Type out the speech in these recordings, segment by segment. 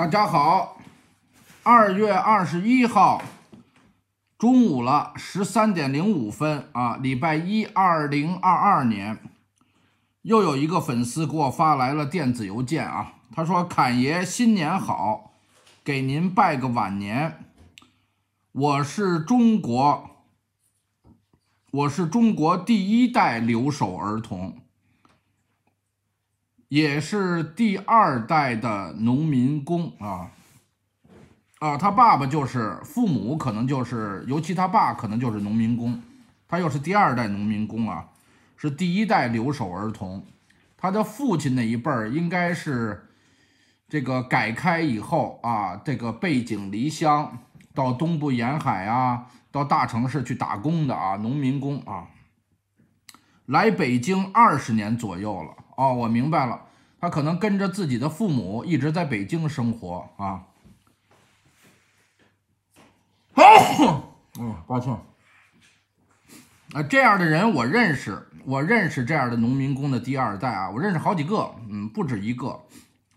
大家好，二月二十一号中午了，十三点零五分啊，礼拜一，二零二二年，又有一个粉丝给我发来了电子邮件啊，他说：“侃爷新年好，给您拜个晚年，我是中国，我是中国第一代留守儿童。”也是第二代的农民工啊，啊，他爸爸就是父母，可能就是尤其他爸可能就是农民工，他又是第二代农民工啊，是第一代留守儿童，他的父亲那一辈儿应该是这个改开以后啊，这个背井离乡到东部沿海啊，到大城市去打工的啊，农民工啊，来北京二十年左右了。哦，我明白了，他可能跟着自己的父母一直在北京生活啊。好，嗯，抱歉。啊，这样的人我认识，我认识这样的农民工的第二代啊，我认识好几个，嗯，不止一个。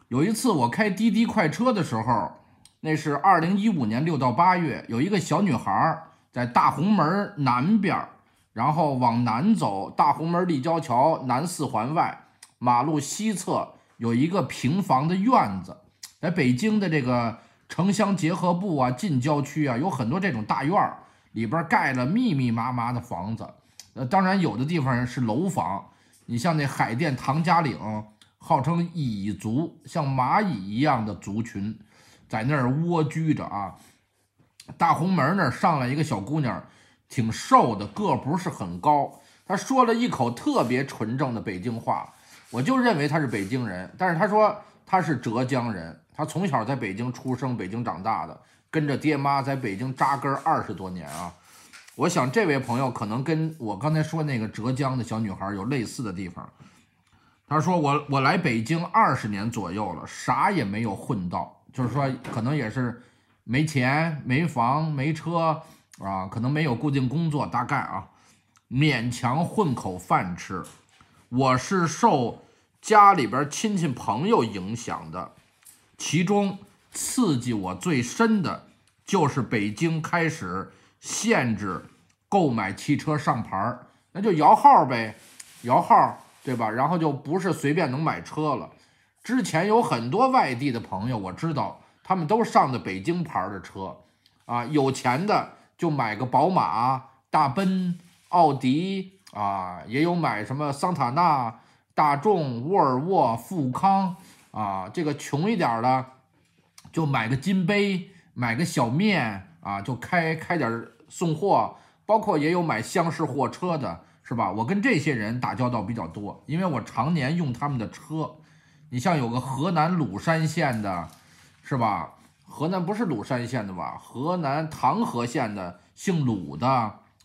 有一次我开滴滴快车的时候，那是二零一五年六到八月，有一个小女孩在大红门南边，然后往南走，大红门立交桥南四环外。马路西侧有一个平房的院子，在北京的这个城乡结合部啊，近郊区啊，有很多这种大院儿，里边儿盖了密密麻麻的房子。呃，当然有的地方是楼房。你像那海淀唐家岭，号称蚁族，像蚂蚁一样的族群，在那儿蜗居着啊。大红门那儿上来一个小姑娘，挺瘦的，个不是很高。她说了一口特别纯正的北京话。我就认为他是北京人，但是他说他是浙江人。他从小在北京出生、北京长大的，跟着爹妈在北京扎根二十多年啊。我想这位朋友可能跟我刚才说那个浙江的小女孩有类似的地方。他说我我来北京二十年左右了，啥也没有混到，就是说可能也是没钱、没房、没车啊，可能没有固定工作，大概啊，勉强混口饭吃。我是受。家里边亲戚朋友影响的，其中刺激我最深的就是北京开始限制购买汽车上牌儿，那就摇号呗，摇号对吧？然后就不是随便能买车了。之前有很多外地的朋友，我知道他们都上的北京牌的车，啊，有钱的就买个宝马、大奔、奥迪啊，也有买什么桑塔纳。大众、沃尔沃、富康啊，这个穷一点的就买个金杯，买个小面啊，就开开点送货。包括也有买厢式货车的，是吧？我跟这些人打交道比较多，因为我常年用他们的车。你像有个河南鲁山县的，是吧？河南不是鲁山县的吧？河南唐河县的姓鲁的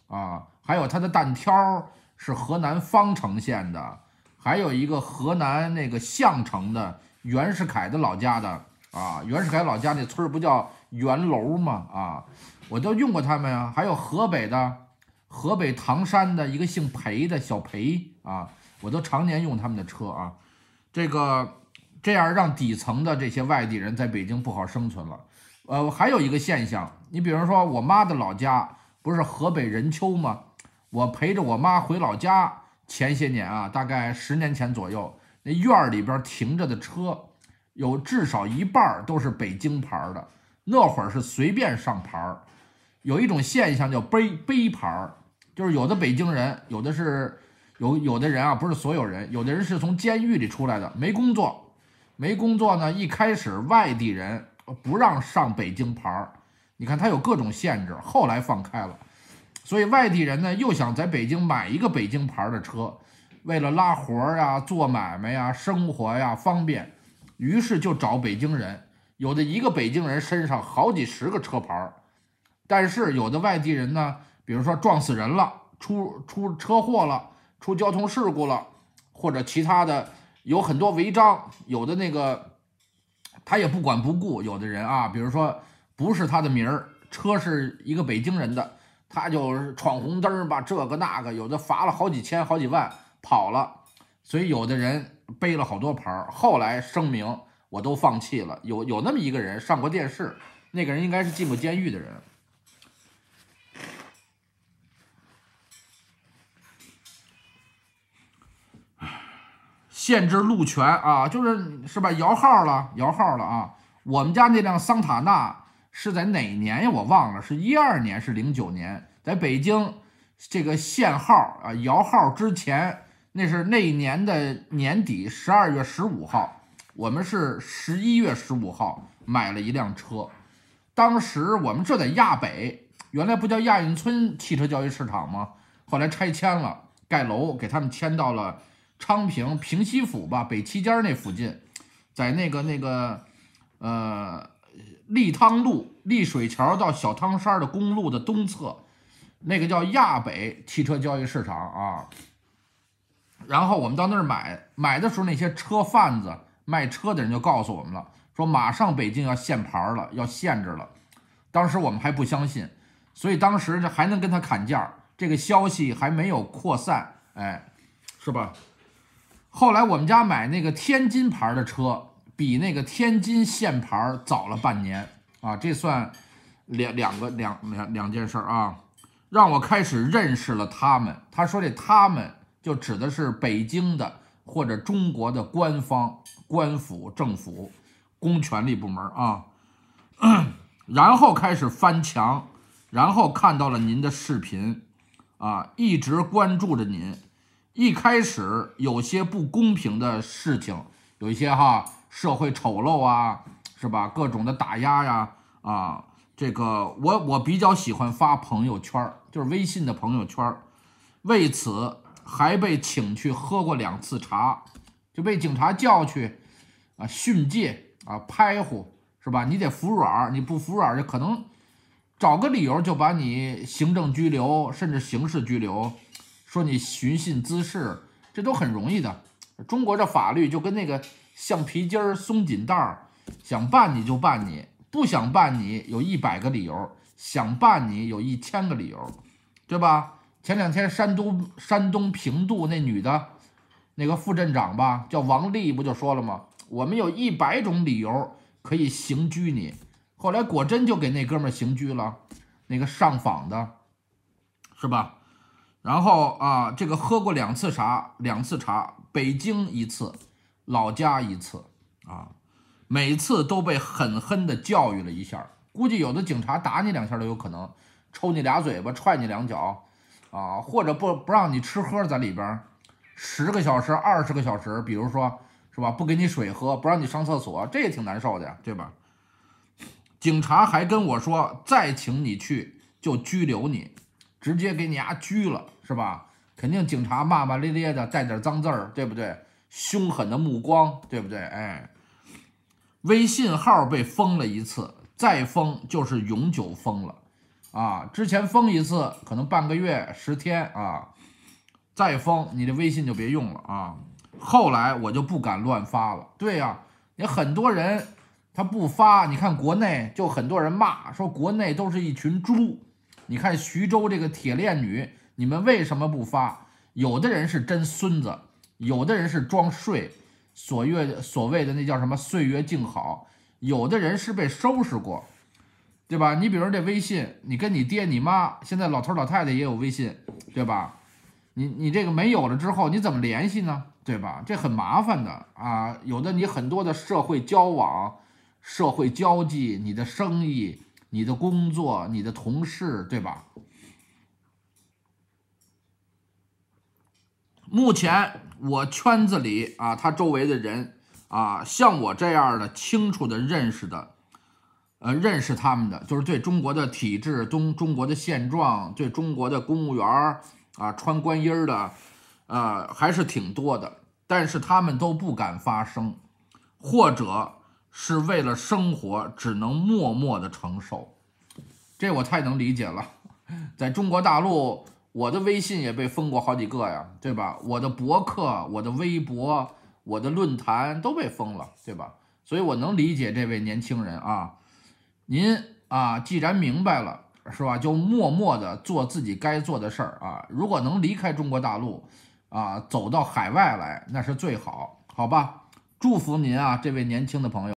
啊，还有他的单挑是河南方城县的。还有一个河南那个项城的袁世凯的老家的啊，袁世凯老家那村儿不叫袁楼吗？啊，我都用过他们啊。还有河北的，河北唐山的一个姓裴的小裴啊，我都常年用他们的车啊。这个这样让底层的这些外地人在北京不好生存了。呃，还有一个现象，你比如说我妈的老家不是河北任丘吗？我陪着我妈回老家。前些年啊，大概十年前左右，那院儿里边停着的车，有至少一半儿都是北京牌儿的。那会儿是随便上牌儿，有一种现象叫背背牌儿，就是有的北京人，有的是有有的人啊，不是所有人，有的人是从监狱里出来的，没工作，没工作呢。一开始外地人不让上北京牌儿，你看他有各种限制，后来放开了。所以外地人呢，又想在北京买一个北京牌的车，为了拉活儿啊、做买卖呀、生活呀方便，于是就找北京人。有的一个北京人身上好几十个车牌儿，但是有的外地人呢，比如说撞死人了、出出车祸了、出交通事故了，或者其他的有很多违章，有的那个他也不管不顾。有的人啊，比如说不是他的名儿，车是一个北京人的。他就闯红灯儿吧，这个那个，有的罚了好几千、好几万，跑了。所以有的人背了好多牌儿。后来声明，我都放弃了。有有那么一个人上过电视，那个人应该是进过监狱的人。限制路权啊，就是是吧？摇号了，摇号了啊！我们家那辆桑塔纳。是在哪年呀？我忘了，是一二年，是零九年，在北京这个限号啊摇号之前，那是那一年的年底，十二月十五号，我们是十一月十五号买了一辆车，当时我们这在亚北，原来不叫亚运村汽车交易市场吗？后来拆迁了，盖楼，给他们迁到了昌平平西府吧，北七街那附近，在那个那个，呃。利汤路利水桥到小汤山的公路的东侧，那个叫亚北汽车交易市场啊。然后我们到那儿买买的时候，那些车贩子卖车的人就告诉我们了，说马上北京要限牌了，要限制了。当时我们还不相信，所以当时还能跟他砍价，这个消息还没有扩散，哎，是吧？后来我们家买那个天津牌的车。比那个天津限牌早了半年啊，这算两两个两两两件事啊，让我开始认识了他们。他说这他们就指的是北京的或者中国的官方、官府、政府、公权力部门啊。然后开始翻墙，然后看到了您的视频，啊，一直关注着您。一开始有些不公平的事情，有一些哈。社会丑陋啊，是吧？各种的打压呀，啊，这个我我比较喜欢发朋友圈儿，就是微信的朋友圈儿。为此还被请去喝过两次茶，就被警察叫去啊训诫啊拍唬，是吧？你得服软儿，你不服软儿就可能找个理由就把你行政拘留，甚至刑事拘留，说你寻衅滋事，这都很容易的。中国这法律就跟那个橡皮筋儿、松紧带儿，想办你就办你，不想办你有一百个理由，想办你有一千个理由，对吧？前两天山东山东平度那女的，那个副镇长吧，叫王丽，不就说了吗？我们有一百种理由可以刑拘你。后来果真就给那哥们儿刑拘了，那个上访的，是吧？然后啊，这个喝过两次茶，两次茶。北京一次，老家一次，啊，每次都被狠狠的教育了一下。估计有的警察打你两下都有可能，抽你俩嘴巴，踹你两脚，啊，或者不不让你吃喝在里边，十个小时、二十个小时，比如说，是吧？不给你水喝，不让你上厕所，这也挺难受的呀，对吧？警察还跟我说，再请你去就拘留你，直接给你啊拘了，是吧？肯定警察骂骂咧咧的，带点脏字儿，对不对？凶狠的目光，对不对？哎，微信号被封了一次，再封就是永久封了啊！之前封一次，可能半个月、十天啊，再封你的微信就别用了啊！后来我就不敢乱发了。对呀，你很多人他不发，你看国内就很多人骂说国内都是一群猪。你看徐州这个铁链女。你们为什么不发？有的人是真孙子，有的人是装睡，所月所谓的那叫什么岁月静好？有的人是被收拾过，对吧？你比如这微信，你跟你爹、你妈，现在老头老太太也有微信，对吧？你你这个没有了之后，你怎么联系呢？对吧？这很麻烦的啊！有的你很多的社会交往、社会交际、你的生意、你的工作、你的同事，对吧？目前我圈子里啊，他周围的人啊，像我这样的清楚的认识的，呃，认识他们的，就是对中国的体制、中中国的现状、对中国的公务员儿啊、穿官衣儿的，呃，还是挺多的。但是他们都不敢发声，或者是为了生活，只能默默地承受。这我太能理解了，在中国大陆。我的微信也被封过好几个呀，对吧？我的博客、我的微博、我的论坛都被封了，对吧？所以我能理解这位年轻人啊，您啊，既然明白了，是吧？就默默的做自己该做的事儿啊。如果能离开中国大陆啊，走到海外来，那是最好，好吧？祝福您啊，这位年轻的朋友。